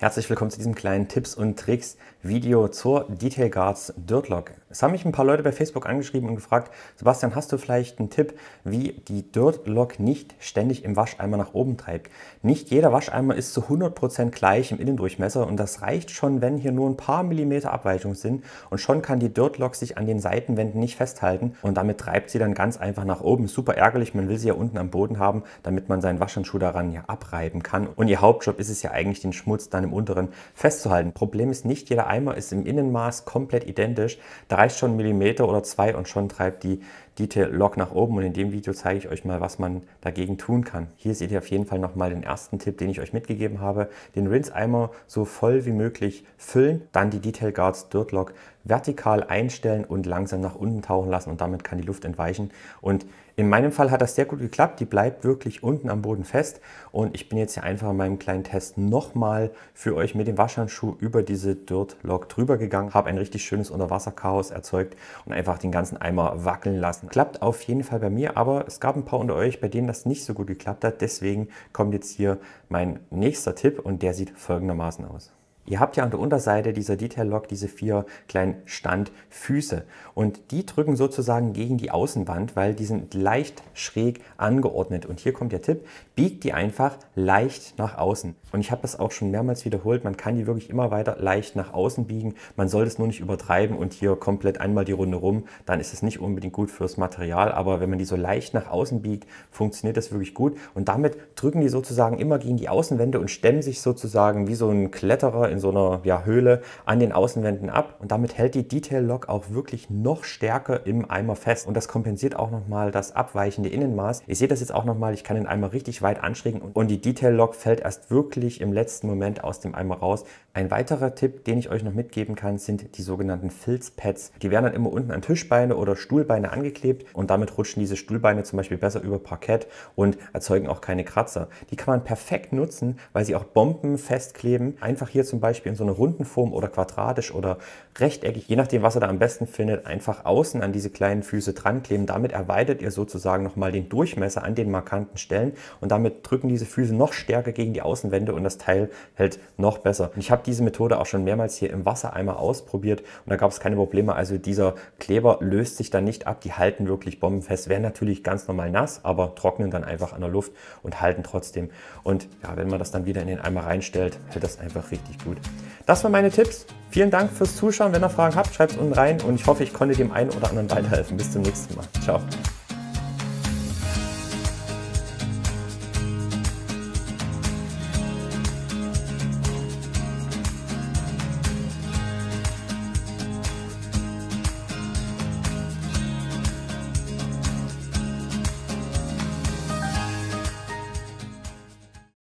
Herzlich willkommen zu diesem kleinen Tipps und Tricks Video zur Detail Guards Dirt Log. Es haben mich ein paar Leute bei Facebook angeschrieben und gefragt, Sebastian, hast du vielleicht einen Tipp, wie die Dirt Log nicht ständig im Wascheimer nach oben treibt? Nicht jeder Wascheimer ist zu 100% gleich im Innendurchmesser und das reicht schon, wenn hier nur ein paar Millimeter Abweichung sind und schon kann die Dirt Log sich an den Seitenwänden nicht festhalten und damit treibt sie dann ganz einfach nach oben. Super ärgerlich, man will sie ja unten am Boden haben, damit man seinen Waschhandschuh daran ja abreiben kann und ihr Hauptjob ist es ja eigentlich, den Schmutz dann im im unteren festzuhalten. Problem ist, nicht jeder Eimer ist im Innenmaß komplett identisch. Da reicht schon ein Millimeter oder zwei und schon treibt die Detail-Log nach oben und in dem Video zeige ich euch mal, was man dagegen tun kann. Hier seht ihr auf jeden Fall nochmal den ersten Tipp, den ich euch mitgegeben habe. Den Rinseimer so voll wie möglich füllen, dann die Detail Guards Dirt Lock vertikal einstellen und langsam nach unten tauchen lassen und damit kann die Luft entweichen. Und in meinem Fall hat das sehr gut geklappt, die bleibt wirklich unten am Boden fest und ich bin jetzt hier einfach in meinem kleinen Test nochmal für euch mit dem Waschhandschuh über diese Dirt Lock drüber gegangen, habe ein richtig schönes Unterwasserchaos erzeugt und einfach den ganzen Eimer wackeln lassen klappt auf jeden Fall bei mir, aber es gab ein paar unter euch, bei denen das nicht so gut geklappt hat. Deswegen kommt jetzt hier mein nächster Tipp und der sieht folgendermaßen aus. Ihr habt ja an der Unterseite dieser Detail-Lok diese vier kleinen Standfüße und die drücken sozusagen gegen die Außenwand, weil die sind leicht schräg angeordnet. Und hier kommt der Tipp, biegt die einfach leicht nach außen. Und ich habe das auch schon mehrmals wiederholt, man kann die wirklich immer weiter leicht nach außen biegen. Man soll es nur nicht übertreiben und hier komplett einmal die Runde rum, dann ist es nicht unbedingt gut fürs Material. Aber wenn man die so leicht nach außen biegt, funktioniert das wirklich gut. Und damit drücken die sozusagen immer gegen die Außenwände und stemmen sich sozusagen wie so ein Kletterer in in so einer ja, Höhle an den Außenwänden ab und damit hält die Detail Lock auch wirklich noch stärker im Eimer fest und das kompensiert auch nochmal das abweichende Innenmaß. Ich sehe das jetzt auch nochmal, ich kann den Eimer richtig weit anschrägen und die Detail Lock fällt erst wirklich im letzten Moment aus dem Eimer raus. Ein weiterer Tipp, den ich euch noch mitgeben kann, sind die sogenannten Filzpads. Die werden dann immer unten an Tischbeine oder Stuhlbeine angeklebt und damit rutschen diese Stuhlbeine zum Beispiel besser über Parkett und erzeugen auch keine Kratzer. Die kann man perfekt nutzen, weil sie auch Bomben festkleben. Einfach hier zum zum Beispiel in so einer runden Form oder quadratisch oder rechteckig, je nachdem, was ihr da am besten findet, einfach außen an diese kleinen Füße dran kleben. Damit erweitert ihr sozusagen nochmal den Durchmesser an den markanten Stellen und damit drücken diese Füße noch stärker gegen die Außenwände und das Teil hält noch besser. Und ich habe diese Methode auch schon mehrmals hier im Wassereimer ausprobiert und da gab es keine Probleme. Also dieser Kleber löst sich dann nicht ab, die halten wirklich bombenfest, werden natürlich ganz normal nass, aber trocknen dann einfach an der Luft und halten trotzdem. Und ja, wenn man das dann wieder in den Eimer reinstellt, hält das einfach richtig gut tut. Das waren meine Tipps. Vielen Dank fürs Zuschauen. Wenn ihr Fragen habt, schreibt es unten rein und ich hoffe, ich konnte dem einen oder anderen weiterhelfen. Bis zum nächsten Mal. Ciao.